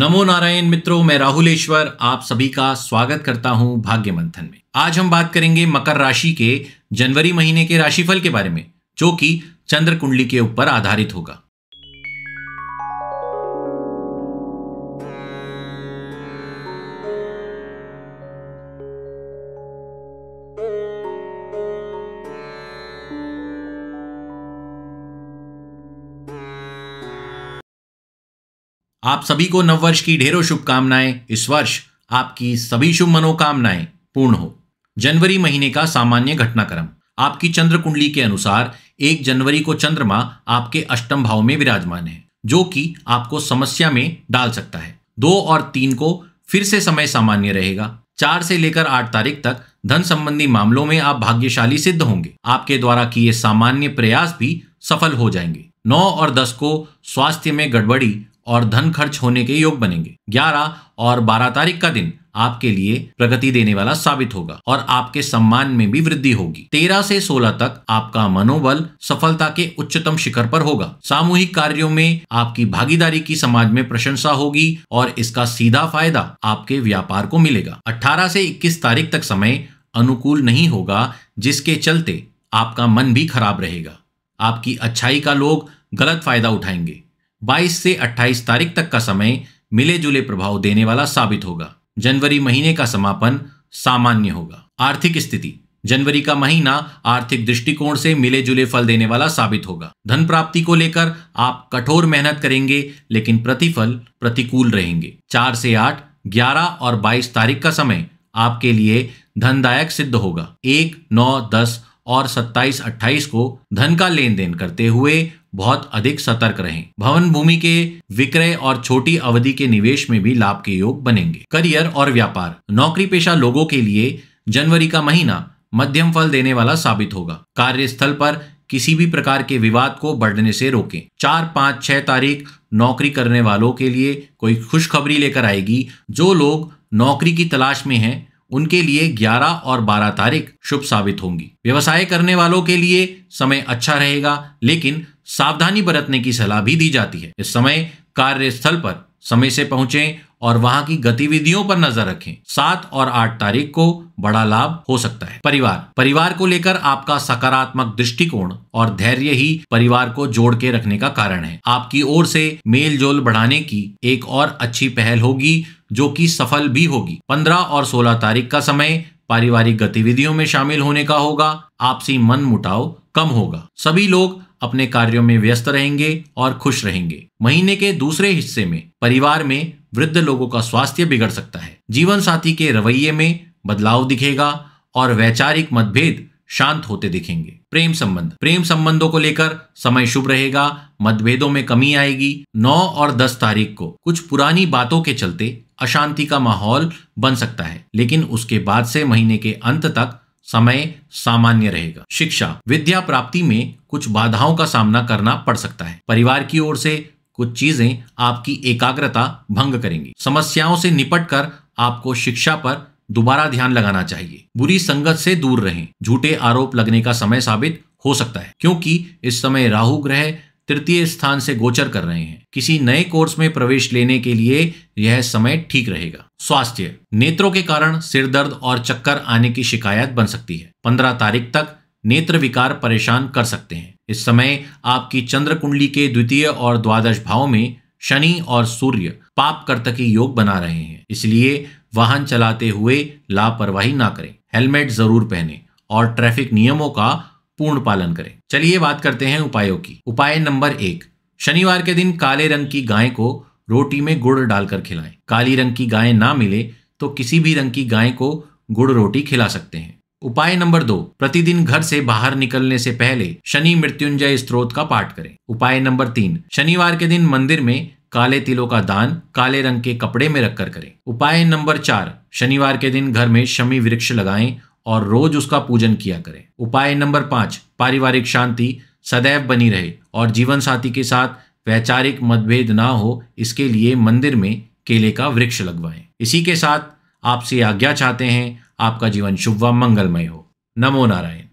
नमो नारायण मित्रों मैं राहुलेश्वर आप सभी का स्वागत करता हूं भाग्य मंथन में आज हम बात करेंगे मकर राशि के जनवरी महीने के राशिफल के बारे में जो कि चंद्र कुंडली के ऊपर आधारित होगा आप सभी को नववर्ष की ढेरों शुभकामनाएं इस वर्ष आपकी सभी शुभ मनोकामनाएं पूर्ण हो जनवरी महीने का सामान्य घटनाक्रम आपकी चंद्र कुंडली के अनुसार एक जनवरी को चंद्रमा आपके अष्टम भाव में विराजमान है जो कि आपको समस्या में डाल सकता है दो और तीन को फिर से समय सामान्य रहेगा चार से लेकर आठ तारीख तक धन संबंधी मामलों में आप भाग्यशाली सिद्ध होंगे आपके द्वारा किए सामान्य प्रयास भी सफल हो जाएंगे नौ और दस को स्वास्थ्य में गड़बड़ी और धन खर्च होने के योग बनेंगे 11 और 12 तारीख का दिन आपके लिए प्रगति देने वाला साबित होगा और आपके सम्मान में भी वृद्धि होगी 13 से 16 तक आपका मनोबल सफलता के उच्चतम शिखर पर होगा सामूहिक कार्यों में आपकी भागीदारी की समाज में प्रशंसा होगी और इसका सीधा फायदा आपके व्यापार को मिलेगा 18 से 21 तारीख तक समय अनुकूल नहीं होगा जिसके चलते आपका मन भी खराब रहेगा आपकी अच्छाई का लोग गलत फायदा उठाएंगे 22 से 28 तारीख तक का समय मिले जुले प्रभाव देने वाला साबित होगा जनवरी महीने का समापन सामान्य होगा आर्थिक स्थिति जनवरी का महीना आर्थिक दृष्टिकोण से मिले जुले फल देने वाला साबित होगा धन प्राप्ति को लेकर आप कठोर मेहनत करेंगे लेकिन प्रतिफल प्रतिकूल रहेंगे चार से आठ ग्यारह और बाईस तारीख का समय आपके लिए धनदायक सिद्ध होगा एक नौ दस और सत्ताईस अट्ठाईस को धन का लेन देन करते हुए बहुत अधिक सतर्क रहें भवन भूमि के विक्रय और छोटी अवधि के निवेश में भी लाभ के योग बनेंगे करियर और व्यापार नौकरी पेशा लोगों के लिए जनवरी का महीना मध्यम फल देने वाला साबित होगा कार्यस्थल पर किसी भी प्रकार के विवाद को बढ़ने से रोकें चार पाँच छह तारीख नौकरी करने वालों के लिए कोई खुशखबरी लेकर आएगी जो लोग नौकरी की तलाश में हैं उनके लिए 11 और 12 तारीख शुभ साबित होंगी व्यवसाय करने वालों के लिए समय अच्छा रहेगा लेकिन सावधानी बरतने की सलाह भी दी जाती है इस समय कार्यस्थल पर समय से पहुंचे और वहां की गतिविधियों पर नजर रखें सात और आठ तारीख को बड़ा लाभ हो सकता है परिवार परिवार को लेकर आपका सकारात्मक दृष्टिकोण और धैर्य ही परिवार को जोड़ के रखने का कारण है आपकी ओर से मेल जोल बढ़ाने की एक और अच्छी पहल होगी जो कि सफल भी होगी पंद्रह और सोलह तारीख का समय पारिवारिक गतिविधियों में शामिल होने का होगा आपसी मन मुटाव कम होगा सभी लोग अपने कार्यों में व्यस्त रहेंगे और खुश रहेंगे महीने के दूसरे हिस्से में परिवार में वृद्ध लोगों का स्वास्थ्य बिगड़ सकता है जीवन साथी के रवैये में बदलाव दिखेगा और वैचारिक मतभेद शांत होते दिखेंगे प्रेम संबंध प्रेम संबंधों को लेकर समय शुभ रहेगा मतभेदों में कमी आएगी 9 और 10 तारीख को कुछ पुरानी बातों के चलते अशांति का माहौल बन सकता है लेकिन उसके बाद से महीने के अंत तक समय सामान्य रहेगा शिक्षा विद्या प्राप्ति में कुछ बाधाओं का सामना करना पड़ सकता है परिवार की ओर से कुछ चीजें आपकी एकाग्रता भंग करेंगी समस्याओं से निपट कर आपको शिक्षा पर दोबारा ध्यान लगाना चाहिए बुरी संगत से दूर रहें झूठे आरोप लगने का समय साबित हो सकता है क्योंकि इस समय राहु ग्रह तृतीय स्थान से गोचर कर रहे हैं किसी नए कोर्स में प्रवेश लेने के लिए यह समय ठीक रहेगा स्वास्थ्य नेत्रों के कारण सिरदर्द और चक्कर आने की शिकायत बन सकती है पंद्रह तारीख तक नेत्र विकार परेशान कर सकते हैं इस समय आपकी चंद्र कुंडली के द्वितीय और द्वादश भाव में शनि और सूर्य पाप कर्तकी योग बना रहे हैं इसलिए वाहन चलाते हुए लापरवाही ना करें हेलमेट जरूर पहने और ट्रैफिक नियमों का पूर्ण पालन करें चलिए बात करते हैं उपायों की उपाय नंबर एक शनिवार के दिन काले रंग की गाय को रोटी में गुड़ डालकर खिलाएं काली रंग की गाय ना मिले तो किसी भी रंग की गाय को गुड़ रोटी खिला सकते हैं उपाय नंबर दो प्रतिदिन घर से बाहर निकलने से पहले शनि मृत्युंजय स्त्रोत का पाठ करें उपाय नंबर तीन शनिवार के दिन मंदिर में काले तिलों का दान काले रंग के कपड़े में रखकर करें उपाय नंबर चार शनिवार के दिन घर में शमी वृक्ष लगाएं और रोज उसका पूजन किया करें उपाय नंबर पाँच पारिवारिक शांति सदैव बनी रहे और जीवन साथी के साथ वैचारिक मतभेद ना हो इसके लिए मंदिर में केले का वृक्ष लगवाएं इसी के साथ आपसे आज्ञा चाहते हैं आपका जीवन शुभ व मंगलमय हो नमो नारायण